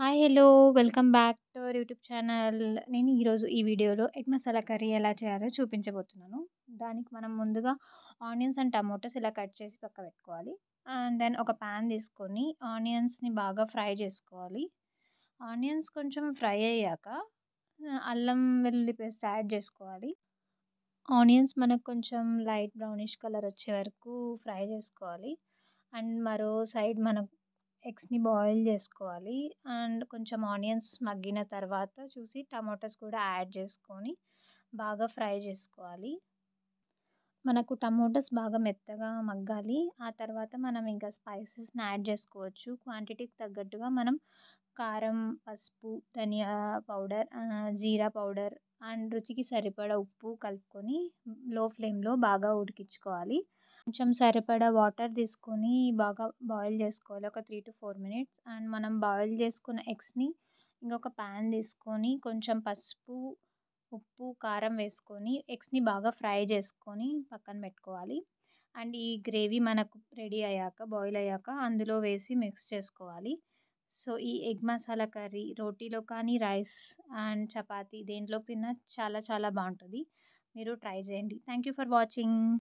hi hello welcome back to our YouTube channel నేను ఈరోజు ఈ వీడియోలో ఎగ్ మసాలా కర్రీ ఎలా చేయాలో చూపించబోతున్నాను దానికి మనం ముందుగా ఆనియన్స్ అండ్ టమాటోస్ ఇలా కట్ చేసి పక్క పెట్టుకోవాలి అండ్ దెన్ ఒక ప్యాన్ తీసుకొని ఆనియన్స్ని బాగా ఫ్రై చేసుకోవాలి ఆనియన్స్ కొంచెం ఫ్రై అయ్యాక అల్లం వెల్లుల్లి పేస్ట్ యాడ్ చేసుకోవాలి ఆనియన్స్ మనకు కొంచెం లైట్ బ్రౌనిష్ కలర్ వచ్చే వరకు ఫ్రై చేసుకోవాలి అండ్ మరో సైడ్ మనకు ఎగ్స్ని బాయిల్ చేసుకోవాలి అండ్ కొంచెం ఆనియన్స్ మగ్గిన తర్వాత చూసి టమాటోస్ కూడా యాడ్ చేసుకొని బాగా ఫ్రై చేసుకోవాలి మనకు టమాటోస్ బాగా మెత్తగా మగ్గాలి ఆ తర్వాత మనం ఇంకా స్పైసెస్ని యాడ్ చేసుకోవచ్చు క్వాంటిటీకి తగ్గట్టుగా మనం కారం పసుపు ధనియా పౌడర్ జీరా పౌడర్ అండ్ రుచికి సరిపడా ఉప్పు కలుపుకొని లో ఫ్లేమ్లో బాగా ఉడికించుకోవాలి కొంచెం సరిపడా వాటర్ తీసుకొని బాగా బాయిల్ చేసుకోవాలి ఒక three to four minutes and మనం బాయిల్ చేసుకున్న ఎగ్స్ని ఇంకొక ప్యాన్ తీసుకొని కొంచెం పసుపు ఉప్పు కారం వేసుకొని ఎగ్స్ని బాగా ఫ్రై చేసుకొని పక్కన పెట్టుకోవాలి అండ్ ఈ గ్రేవీ మనకు రెడీ అయ్యాక బాయిల్ అయ్యాక అందులో వేసి మిక్స్ చేసుకోవాలి సో ఈ ఎగ్ మసాలా కర్రీ రోటీలో కానీ రైస్ అండ్ చపాతీ దేంట్లో తిన్నా చాలా చాలా బాగుంటుంది మీరు ట్రై చేయండి థ్యాంక్ యూ ఫర్ వాచింగ్